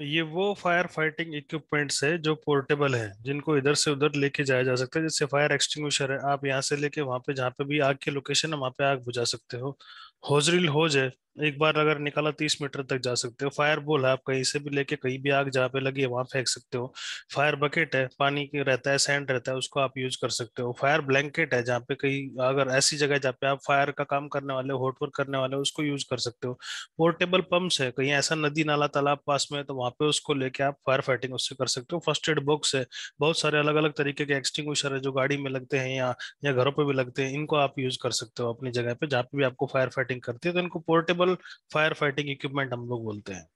ये वो fire fighting equipments है जो पोर्टेबल है जिनको इधर से उधर लेके जाया जा सकता है जैसे फायर एक्सटिंग्विशर है आप यहाँ से लेके वहाँ पे जहाँ पे भी आग की लोकेशन है वहाँ पे आग बुझा सकते हो होजरिल होज है एक बार अगर निकाला तीस मीटर तक जा सकते हो फायर बोल है आप कहीं से भी लेके कहीं भी आग जहाँ पे लगी है वहां फेंक सकते हो फायर बकेट है पानी के रहता है सैंड रहता है उसको आप यूज कर सकते हो फायर ब्लैंकेट है जहाँ पे कहीं अगर ऐसी जगह जहाँ पे आप फायर का काम करने वाले हो वर्क करने वाले हो उसको यूज कर सकते हो पोर्टेबल पंप्स है कहीं ऐसा नदी नाला तालाब पास में है तो वहां पे उसको लेके आप फायर फाइटिंग उससे कर सकते हो फर्स्ट एड बॉक्स है बहुत सारे अलग अलग तरीके के एक्सटिंग है जो गाड़ी में लगते हैं या घरों पर भी लगते हैं इनको आप यूज कर सकते हो अपनी जगह पे जहाँ पे भी आपको फायर फाइटिंग फाइटिंग करती है तो इनको पोर्टेबल फायर फाइटिंग इक्विपमेंट हम लोग बोलते हैं